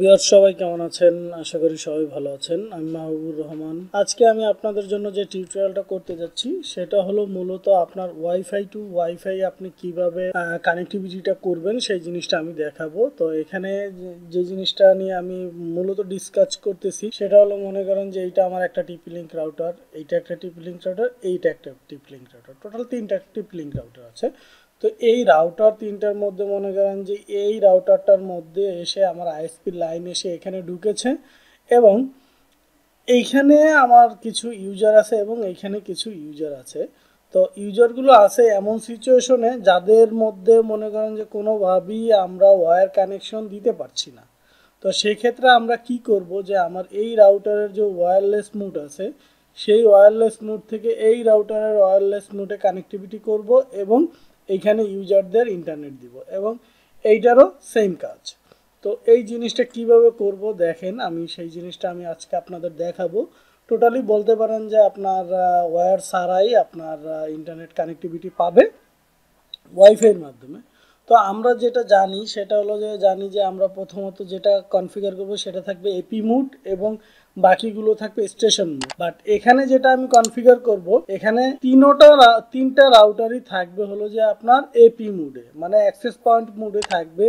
Viewer সবাই কেমন আছেন আশা করি সবাই ভালো আছেন আমি মাহবুবুর রহমান আজকে আমি আপনাদের জন্য যে টিউটোরিয়ালটা করতে যাচ্ছি সেটা হলো মূলত আপনার ওয়াইফাই টু ওয়াইফাই আপনি কিভাবে কানেক্টিভিটিটা করবেন সেই জিনিসটা আমি দেখাবো তো এখানে যে জিনিসটা নিয়ে আমি মূলত ডিসকাস করতেছি সেটা হলো মনে করেন যে এইটা আমার একটা টিপ লিঙ্ক রাউটার এইটা একটা টিপ লিঙ্ক রাউটার এইটা একটা টিপ লিঙ্ক রাউটার টোটাল তিনটা টিপ লিঙ্ক রাউটার আছে তো এই রাউটার তিনটার মধ্যে মনে করেন যে এই রাউটারটার মধ্যে এসে আমার আইএসপি লাইন এসে এখানে ঢুকেছে এবং এইখানে আমার কিছু ইউজার আছে এবং এইখানে কিছু ইউজার আছে তো ইউজারগুলো আছে এমন সিচুয়েশনে যাদের মধ্যে মনে করেন যে কোনোভাবেই আমরা ওয়ার কানেকশন দিতে পারছি না তো সেক্ষেত্রে আমরা কি করব যে আমার এই রাউটারের যে ওয়্যারলেস মুড আছে সেই ওয়্যারলেস মুড থেকে এই রাউটারের ওয়্যারলেস মুডে কানেক্টিভিটি করব এবং এইখানে ইউজারদের ইন্টারনেট দিব এবং এইটারও সেম কাজ তো এই জিনিসটা কিভাবে করব দেখেন আমি সেই জিনিসটা আমি আজকে আপনাদের দেখাবো টোটালি বলতে পারেন যে আপনার ওয়্যার সারাই আপনার ইন্টারনেট কানেক্টিভিটি পাবে ওয়াইফাইয়ের মাধ্যমে তো আমরা যেটা জানি সেটা হলো যে জানি যে আমরা প্রথমত যেটা কনফিগার করবো সেটা থাকবে এপি মুড এবং বাকিগুলো থাকবে স্টেশন মোড বাট এখানে যেটা আমি কনফিগার করব এখানে তিনোটা তিনটা রাউটারই থাকবে হলো যে আপনার এপি মুডে মানে অ্যাক্সেস পয়েন্ট মুডে থাকবে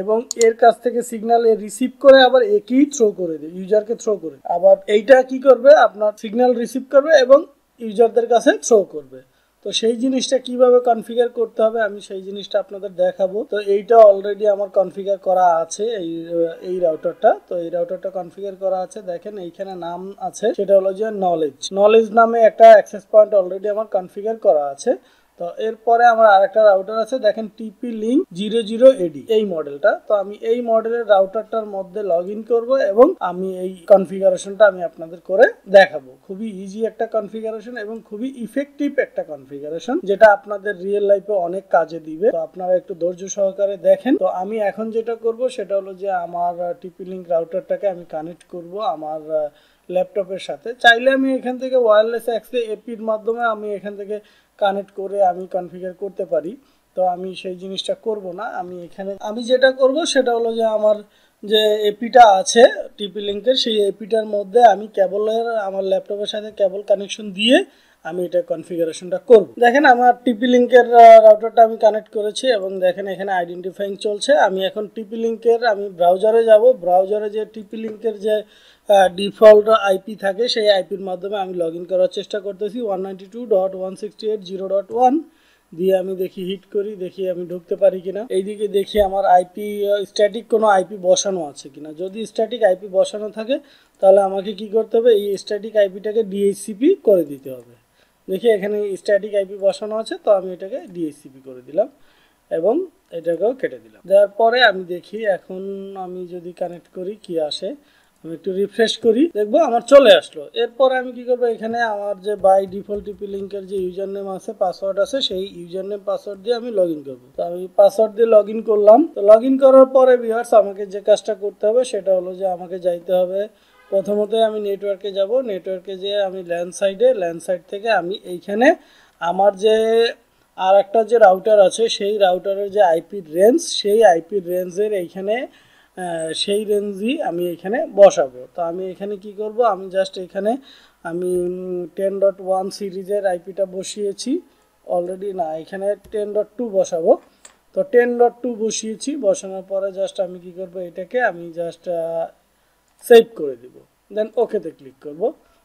এবং এর কাছ থেকে সিগন্যাল এ রিসিভ করে আবার একই থ্রো করে দেবে ইউজারকে থ্রো করে আবার এইটা কি করবে আপনার সিগন্যাল রিসিভ করবে এবং ইউজারদের কাছে থ্রো করবে তো সেই জিনিসটা কিভাবে কনফিগার করতে হবে আমি সেই জিনিসটা আপনাদের দেখাবো তো এইটা অলরেডি আমার কনফিগার করা আছে এই এই রাউটারটা তো এই রাউটারটা কনফিগার করা আছে দেখেন এইখানে নাম আছে সেটা হলো যে নলেজ নলেজ নামে একটা অ্যাক্সেস পয়েন্ট অলরেডি আমার কনফিগার করা আছে তো এরপরে আমার আরেকটা রাউটার আছে দেখেন টিপি লিঙ্ক জিরো জিরো এডি এই মডেলটা তো আমি এই মডেলের রাউটারটার মধ্যে লগ ইন করবো এবং আমি এই কনফিগারেশনটা আমি আপনাদের করে দেখাবো খুবই ইজি একটা কনফিগারেশন এবং খুবই ইফেক্টিভ একটা কনফিগারেশন যেটা আপনাদের রিয়েল লাইফে অনেক কাজে দিবে তো আপনারা একটু ধৈর্য সহকারে দেখেন তো আমি এখন যেটা করব সেটা হলো যে আমার টিপি লিঙ্ক রাউটারটাকে আমি কানেক্ট করব আমার ল্যাপটপের সাথে চাইলে আমি এখান থেকে ওয়্যারলেস অ্যাক্সে এপির মাধ্যমে আমি এখান থেকে কানেক্ট করে আমি কনফিগার করতে পারি তো আমি সেই জিনিসটা করব না আমি এখানে আমি যেটা করব সেটা হলো যে আমার যে এপিটা আছে টিপি লিঙ্কের সেই এপিটার মধ্যে আমি কেবলের আমার ল্যাপটপের সাথে কেবল কানেকশন দিয়ে আমি এটা কনফিগারেশনটা করব দেখেন আমার টিপি লিঙ্কের রাউটারটা আমি কানেক্ট করেছি এবং দেখেন এখানে আইডেন্টিফাইং চলছে আমি এখন টিপি লিঙ্কের আমি ব্রাউজারে যাব ব্রাউজারে যে টিপি লিঙ্কের যে ডিফল্ট আইপি থাকে সেই আইপির মাধ্যমে আমি লগ করার চেষ্টা করতেছি one ninety two dot one sixty eight zero dot one দিয়ে আমি দেখি হিট করি দেখি আমি ঢুকতে পারি কিনা এইদিকে দেখি আমার আইপি স্ট্যাটিক কোনো আইপি বসানো আছে কিনা যদি স্ট্যাটিক আইপি বসানো থাকে তাহলে আমাকে কি করতে হবে এই স্ট্যাটিক আইপিটাকে ডিএইচসিপি করে দিতে হবে দেখি এখানে স্ট্যাটিক আইপি বসানো আছে তো আমি এটাকে ডিএসসিপি করে দিলাম এবং এটাকেও কেটে দিলাম দেওয়ার পরে আমি দেখি এখন আমি যদি কানেক্ট করি কি আসে আমি একটু রিফ্রেশ করি দেখবো আমার চলে আসলো এরপর আমি কি করবো এখানে আমার যে বাই ডিফল্ট ইপি লিঙ্কের যে ইউজার নেম আছে পাসওয়ার্ড আছে সেই ইউজার নেম পাসওয়ার্ড দিয়ে আমি লগ ইন করবো তো আমি পাসওয়ার্ড দিয়ে লগ ইন করলাম তো লগ ইন করার পরে বিহার্স আমাকে যে কাজটা করতে হবে সেটা হলো যে আমাকে যাইতে হবে প্রথমত আমি নেটওয়ার্কে যাব নেটওয়ার্কে যে আমি ল্যান্ড সাইডে ল্যান্ড সাইড থেকে আমি এইখানে আমার যে আর একটা যে রাউটার আছে সেই রাউটারের যে আইপি রেঞ্জ সেই আইপি রেঞ্জের এইখানে সেই রেঞ্জই আমি এখানে বসাবো তো আমি এখানে কি করব আমি জাস্ট এখানে আমি টেন ডট ওয়ান সিরিজের আইপিটা বসিয়েছি অলরেডি না এখানে টেন ডট টু বসাবো তো টেন ডট টু বসিয়েছি বসানোর পরে জাস্ট আমি কি করব এটাকে আমি জাস্ট সেভ করে দিব দেন ওকেতে ক্লিক করব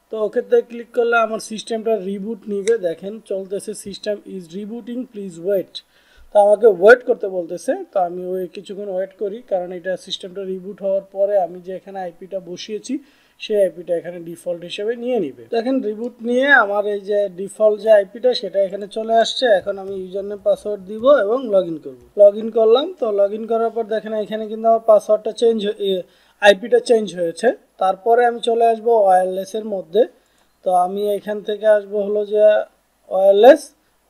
তো ওকেতে ক্লিক করলে আমার সিস্টেমটা রিবুট নিবে দেখেন চলতেছে system is rebooting please wait তো আমাকে ওয়েট করতে বলতেছে তো আমি ওই কিছুক্ষণ ওয়েট করি কারণ এটা সিস্টেমটা রিবুট হওয়ার পরে আমি যে এখানে আইপিটা বসিয়েছি সেই আইপিটা এখানে ডিফল্ট হিসেবে নিয়ে নিবে দেখেন রিবুট নিয়ে আমার এই যে ডিফল্ট যে আইপিটা সেটা এখানে চলে আসছে এখন আমি ইউজার নেম পাসওয়ার্ড দিব এবং লগ ইন করবো লগ ইন করলাম তো লগ ইন করার পর দেখেন এখানে কিন্তু আমার পাসওয়ার্ডটা চেঞ্জ আইপিটা চেঞ্জ হয়েছে তারপরে আমি চলে আসব ওয়্যারলেসের মধ্যে তো আমি এখান থেকে আসব হলো যে ওয়্যারলেস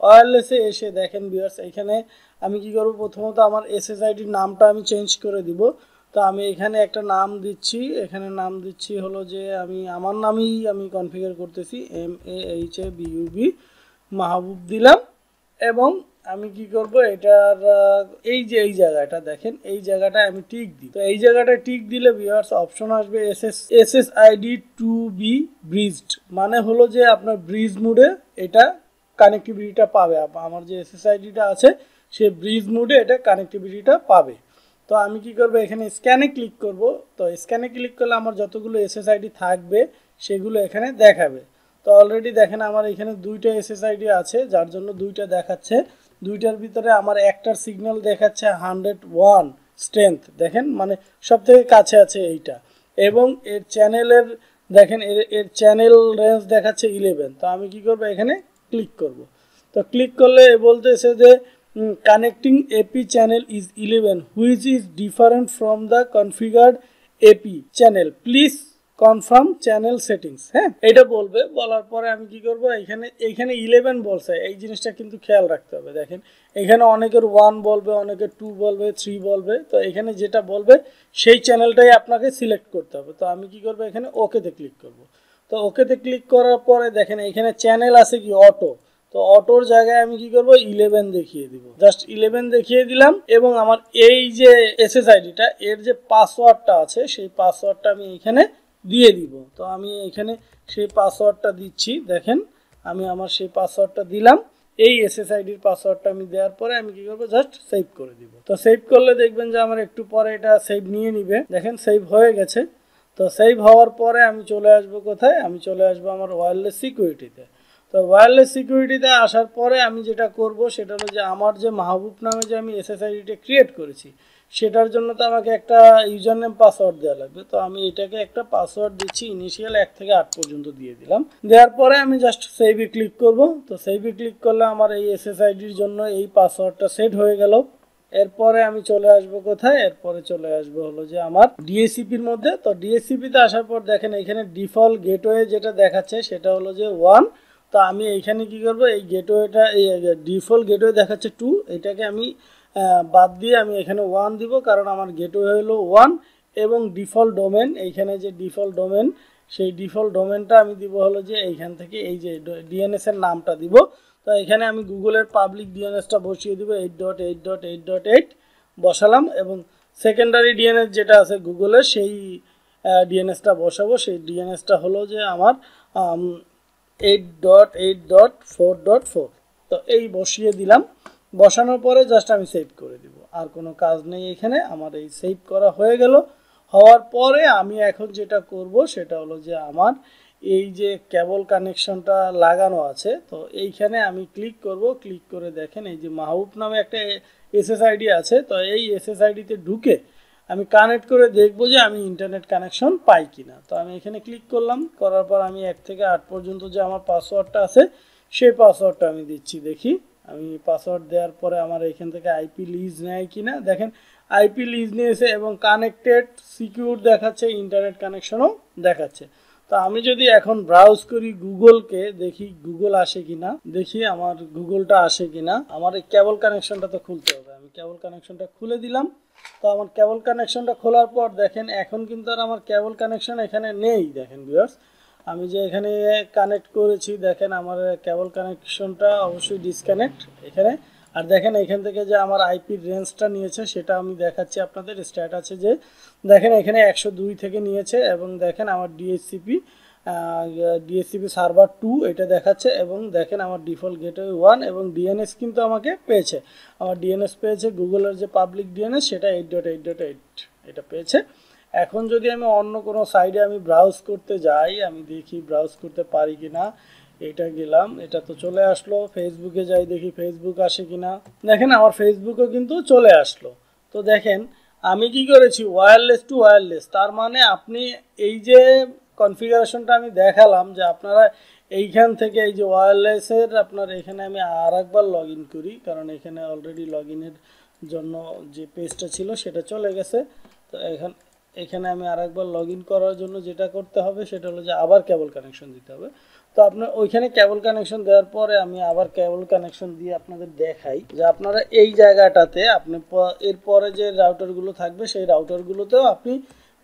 ওয়্যারলেসে এসে দেখেন ভিউয়ার্স এখানে আমি কি করব প্রথমত আমার এসএসআইডির নামটা আমি চেঞ্জ করে দিব তো আমি এখানে একটা নাম দিচ্ছি এখানে নাম দিচ্ছি হলো যে আমি আমার নামেই আমি কনফিগার করতেছি এম এ এইচ এ বিউবি মাহবুব দিলাম এবং আমি কি করব এটার এই যে এই জায়গাটা দেখেন এই জায়গাটায় আমি টিক দিই তো এই জায়গাটায় টিক দিলে ভিউয়ার্স অপশন আসবে SS SS ID to be bridged মানে হলো যে আপনার ব্রিজ মুডে এটা কানেক্টিভিটিটা পাবে আমার যে এসএস আইডিটা আছে সে ব্রিজ মুডে এটা কানেক্টিভিটিটা পাবে তো আমি কি করব এখানে স্ক্যানে ক্লিক করব তো স্ক্যানে ক্লিক করলে আমার যতগুলো এসএস আইডি থাকবে সেগুলো এখানে দেখাবে তো অলরেডি দেখেন আমার এখানে দুইটা এসএস আইডি আছে যার জন্য দুইটা দেখাচ্ছে দুইটার ভিতরে আমার একটার সিগন্যাল দেখাচ্ছে হান্ড্রেড ওয়ান স্ট্রেংথ দেখেন মানে সব থেকে কাছে আছে এইটা এবং এর চ্যানেলের দেখেন এর এর চ্যানেল রেঞ্জ দেখাচ্ছে ইলেভেন তো আমি কি করব এখানে ক্লিক করব তো ক্লিক করলে বলতেছে যে connecting AP channel is eleven which is different from the configured AP channel please confirm channel settings হ্যাঁ এটা বলবে বলার পরে আমি কি করব এখানে এখানে ইলেভেন বলছে এই জিনিসটা কিন্তু খেয়াল রাখতে হবে দেখেন এখানে অনেকের ওয়ান বলবে অনেকে টু বলবে থ্রি বলবে তো এখানে যেটা বলবে সেই চ্যানেলটাই আপনাকে সিলেক্ট করতে হবে তো আমি কি করবো এখানে ওকেতে ক্লিক করব। তো ওকেতে ক্লিক করার পরে দেখেন এখানে চ্যানেল আছে কি অটো তো অটোর জায়গায় আমি কি করব ইলেভেন দেখিয়ে দিব জাস্ট ইলেভেন দেখিয়ে দিলাম এবং আমার এই যে এসএসআইডিটা এর যে পাসওয়ার্ডটা আছে সেই পাসওয়ার্ডটা আমি এখানে দিয়ে দিব তো আমি এখানে সেই পাসওয়ার্ডটা দিচ্ছি দেখেন আমি আমার সেই পাসওয়ার্ডটা দিলাম এই এসএসআইডির পাসওয়ার্ডটা আমি দেওয়ার পরে আমি কি করবো জাস্ট সেভ করে দিব তো সেভ করলে দেখবেন যে আমার একটু পরে এটা সেভ নিয়ে নিবে দেখেন সেভ হয়ে গেছে তো সেভ হওয়ার পরে আমি চলে আসবো কোথায় আমি চলে আসবো আমার ওয়ারলেস সিকিউরিটিতে তো ওয়্যারলেস সিকিউরিটিতে আসার পরে আমি যেটা করব সেটা হলো যে আমার যে মাহবুব নামে যে আমি এসএসআইডিটা ক্রিয়েট করেছি সেটার জন্য তো আমাকে একটা ইউজার নেম পাসওয়ার্ড দেওয়া লাগবে তো আমি এটাকে একটা পাসওয়ার্ড দিচ্ছি ইনিশিয়াল এক থেকে আট পর্যন্ত দিয়ে দিলাম দেওয়ার পরে আমি জাস্ট সেভে ক্লিক করব তো সেভে ক্লিক করলে আমার এই এসএসআইডির জন্য এই পাসওয়ার্ডটা সেট হয়ে গেল এরপরে আমি চলে আসব কোথায় এরপরে চলে আসব হলো যে আমার ডিএসিপির মধ্যে তো ডিএসিপিতে আসার পর দেখেন এখানে ডিফল্ট গেটওয়ে যেটা দেখাচ্ছে সেটা হলো যে ওয়ান তো আমি এইখানে কি করব এই গেটওয়েটা এই ডিফল্ট গেটওয়ে দেখাচ্ছে টু এটাকে আমি বাদ দিয়ে আমি এখানে ওয়ান দিব কারণ আমার গেটওয়ে হলো ওয়ান এবং ডিফল্ট ডোমেন এইখানে যে ডিফল্ট ডোমেন সেই ডিফল্ট ডোমেনটা আমি দিব হলো যে এইখান থেকে এই যে ডিএনএসের নামটা দিব তো এখানে আমি গুগলের পাবলিক ডিএনএসটা বসিয়ে দিব eight dot eight dot eight dot eight বসালাম এবং সেকেন্ডারি ডিএনএস যেটা আছে গুগলের সেই ডিএনএসটা বসাবো সেই ডিএনএসটা হলো যে আমার eight dot eight dot four dot four তো এই বসিয়ে দিলাম বসানোর পরে জাস্ট আমি সেভ করে দিব আর কোনো কাজ নেই এখানে আমার এই সেভ করা হয়ে গেল হওয়ার পরে আমি এখন যেটা করব সেটা হলো যে আমার এই যে কেবল কানেকশনটা লাগানো আছে তো এইখানে আমি ক্লিক করব ক্লিক করে দেখেন এই যে মাহবুব নামে একটা এসএসআইডি আছে তো এই এসএসআইডিতে ঢুকে আমি কানেক্ট করে দেখবো যে আমি ইন্টারনেট কানেকশন পাই কিনা তো আমি এখানে ক্লিক করলাম করার পর আমি এক থেকে আট পর্যন্ত যে আমার পাসওয়ার্ডটা আছে সেই পাসওয়ার্ডটা আমি দিচ্ছি দেখি আমি পাসওয়ার্ড দেওয়ার পরে আমার এখান থেকে আইপি লিজ নেয় কিনা দেখেন আইপি লিজ নিয়েছে এবং কানেক্টেড সিকিউর দেখাচ্ছে ইন্টারনেট কানেকশনও দেখাচ্ছে তো আমি যদি এখন ব্রাউজ করি গুগলকে দেখি গুগল আসে কিনা দেখি আমার গুগলটা আসে কিনা আমার এই কেবল কানেকশনটা তো খুলতে হবে কেবল কানেকশনটা খুলে দিলাম তো আমার কেবল কানেকশনটা খোলার পর দেখেন এখন কিন্তু আর আমার কেবল কানেকশন এখানে নেই দেখেন ভিউয়ার্স আমি যে এখানে কানেক্ট করেছি দেখেন আমার কেবল কানেকশনটা অবশ্যই ডিসকানেক্ট এখানে আর দেখেন এখান থেকে যে আমার আইপি রেঞ্জটা নিয়েছে সেটা আমি দেখাচ্ছি আপনাদের স্ট্যাট আছে যে দেখেন এখানে একশো থেকে নিয়েছে এবং দেখেন আমার ডিএসসিপি ডিএসিপি সার্ভার টু এটা দেখাচ্ছে এবং দেখেন আমার ডিফল্ট গেটওয়ে ওয়ান এবং ডিএনএস কিন্তু আমাকে পেয়েছে আমার ডিএনএস পেয়েছে গুগলের যে পাবলিক ডিএনএস সেটা eight dot eight dot eight এটা পেয়েছে এখন যদি আমি অন্য কোনো সাইডে আমি ব্রাউজ করতে যাই আমি দেখি ব্রাউজ করতে পারি কি না এটা গেলাম এটা তো চলে আসলো ফেসবুকে যাই দেখি ফেসবুক আসে কি না দেখেন আমার ফেসবুকও কিন্তু চলে আসলো তো দেখেন আমি কি করেছি ওয়্যারলেস টু ওয়্যারলেস তার মানে আপনি এই যে কনফিগারেশনটা আমি দেখালাম যে আপনারা এইখান থেকে এই যে ওয়ারলেসের আপনার এখানে আমি আর একবার লগ করি কারণ এখানে অলরেডি লগ জন্য যে পেজটা ছিল সেটা চলে গেছে তো এখন এখানে আমি আর একবার লগ করার জন্য যেটা করতে হবে সেটা হলো যে আবার কেবল কানেকশন দিতে হবে তো আপনার ওইখানে কেবল কানেকশন দেওয়ার পরে আমি আবার কেবল কানেকশন দিয়ে আপনাদের দেখাই যে আপনারা এই জায়গাটাতে আপনি এরপরে যে রাউটারগুলো থাকবে সেই রাউটারগুলোতেও আপনি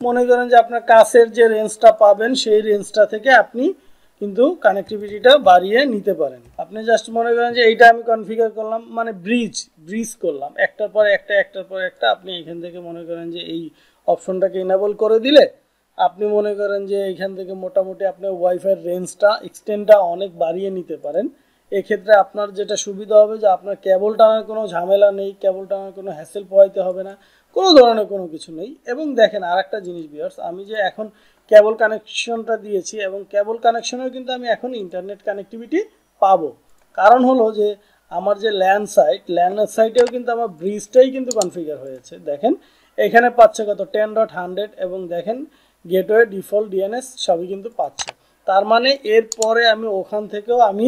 মনে করেন যে আপনার কাছের যে রেঞ্জটা পাবেন সেই রেঞ্জটা থেকে আপনি কিন্তু কানেক্টিভিটিটা বাড়িয়ে নিতে পারেন আপনি জাস্ট মনে করেন যে এইটা আমি কনফিগার করলাম মানে ব্রিজ ব্রিজ করলাম একটার পর একটা একটার পর একটা আপনি এখান থেকে মনে করেন যে এই অপশনটাকে ইনেবল করে দিলে আপনি মনে করেন যে এখান থেকে মোটামুটি আপনার ওয়াইফাইয়ের রেঞ্জটা এক্সটেন্ডটা অনেক বাড়িয়ে নিতে পারেন এক্ষেত্রে আপনার যেটা সুবিধা হবে যে আপনার কেবল টানার কোনো ঝামেলা নেই কেবল টানার কোনো হ্যাসেল পোয়াইতে হবে না কোনো ধরনের কোনো কিছু নেই এবং দেখেন আর একটা জিনিস বিয়ার্স আমি যে এখন কেবল কানেকশনটা দিয়েছি এবং কেবল কানেকশনেও কিন্তু আমি এখন ইন্টারনেট কানেক্টিভিটি পাব কারণ হলো যে আমার যে ল্যান্ড সাইট ল্যান্ড সাইটেও কিন্তু আমার ব্রিজটাই কিন্তু কনফিগার হয়েছে দেখেন এখানে পাচ্ছে কত টেন ডট হান্ড্রেড এবং দেখেন গেটওয়ে ডিফল্ট ডিএনএস সবই কিন্তু পাচ্ছে তার মানে এরপরে আমি ওখান থেকেও আমি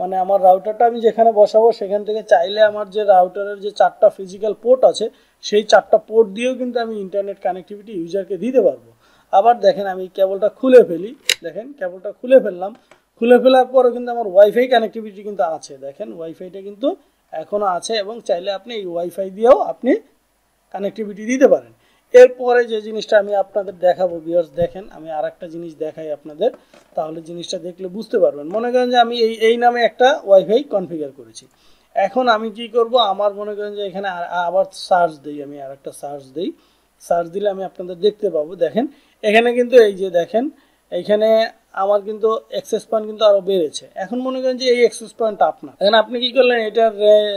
মানে আমার রাউটারটা আমি যেখানে বসাবো সেখান থেকে চাইলে আমার যে রাউটারের যে চারটা ফিজিক্যাল পোর্ট আছে সেই চারটা পোর্ট দিয়েও কিন্তু আমি ইন্টারনেট কানেক্টিভিটি ইউজারকে দিতে পারবো আবার দেখেন আমি কেবলটা খুলে ফেলি দেখেন কেবলটা খুলে ফেললাম খুলে ফেলার পরও কিন্তু আমার ওয়াইফাই কানেক্টিভিটি কিন্তু আছে দেখেন ওয়াইফাইটা কিন্তু এখনও আছে এবং চাইলে আপনি এই ওয়াইফাই দিয়েও আপনি কানেক্টিভিটি দিতে পারেন এরপরে যে জিনিসটা আমি আপনাদের দেখাবো বিয়ার্স দেখেন আমি আর একটা জিনিস দেখাই আপনাদের তাহলে জিনিসটা দেখলে বুঝতে পারবেন মনে করেন যে আমি এই এই নামে একটা ওয়াইফাই কনফিগার করেছি এখন আমি কি করব আমার মনে করেন যে এখানে আবার সার্চ দিই আমি আর একটা সার্চ দিই সার্চ দিলে আমি আপনাদের দেখতে পাবো দেখেন এখানে কিন্তু এই যে দেখেন এখানে আমার কিন্তু এক্সেস পয়েন্ট কিন্তু আরও বেড়েছে এখন মনে করেন যে এই এক্সেস পয়েন্ট আপনার এখানে আপনি কি করলেন এটার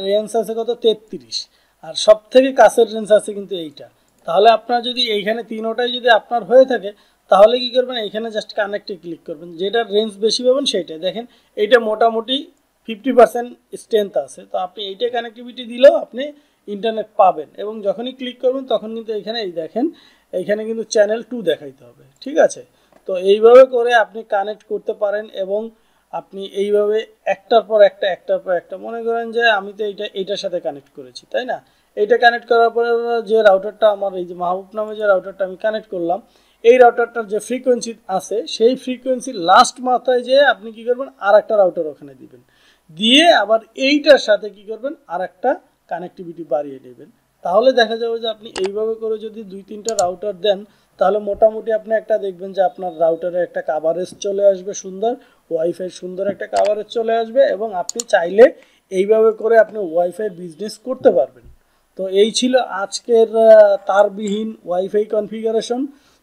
রেঞ্জ আছে কত তেত্রিশ আর সব থেকে কাছের রেঞ্জ আছে কিন্তু এইটা তাহলে আপনার যদি এইখানে তিনোটাই যদি আপনার হয়ে থাকে তাহলে কি করবেন এইখানে জাস্ট কানেক্টে ক্লিক করবেন যেটার রেঞ্জ বেশি পাবেন সেইটাই দেখেন এইটা মোটামুটি ফিফটি পার্সেন্ট স্ট্রেংথ আছে তো আপনি এইটা কানেক্টিভিটি দিলেও আপনি ইন্টারনেট পাবেন এবং যখনই ক্লিক করবেন তখন কিন্তু এখানে এই দেখেন এইখানে কিন্তু চ্যানেল টু দেখাইতে হবে ঠিক আছে তো এইভাবে করে আপনি কানেক্ট করতে পারেন এবং আপনি এইভাবে একটার পর একটা একটার পর একটা মনে করেন যে আমি তো এইটা এইটার সাথে কানেক্ট করেছি তাই না এইটা কানেক্ট করার পরে যে রাউটারটা আমার এই যে মাহবুব নামে যে রাউটারটা আমি কানেক্ট করলাম এই রাউটারটার যে ফ্রিকোয়েন্সি আছে সেই ফ্রিকোয়েন্সি লাস্ট মাথায় যে আপনি কি করবেন আর একটা রাউটার ওখানে দিবেন দিয়ে আবার এইটার সাথে কি করবেন আর একটা কানেক্টিভিটি বাড়িয়ে নেবেন তাহলে দেখা যাবে যে আপনি এইভাবে করে যদি দুই তিনটা রাউটার দেন তাহলে মোটামুটি আপনি একটা দেখবেন যে আপনার রাউটারে একটা কাভারেজ চলে আসবে সুন্দর ওয়াইফাই সুন্দর একটা কাভারেজ চলে আসবে এবং আপনি চাইলে এইভাবে করে আপনি ওয়াইফাই বিজনেস করতে পারবেন তো এই ছিল আজকের তারবিহীন ওয়াইফাই কনফিগারেশন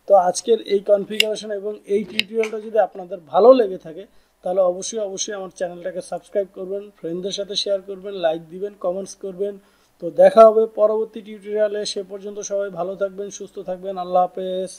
তো আজকের এই কনফিগারেশন এবং এই টিউটোরিয়ালটা যদি আপনাদের ভালো লেগে থাকে তাহলে অবশ্যই অবশ্যই আমার চ্যানেলটাকে সাবস্ক্রাইব করবেন ফ্রেন্ডদের সাথে শেয়ার করবেন লাইক দিবেন কমেন্টস করবেন তো দেখা হবে পরবর্তী টিউটোরিয়ালে সে পর্যন্ত সবাই ভালো থাকবেন সুস্থ থাকবেন আল্লাহ হাফেজ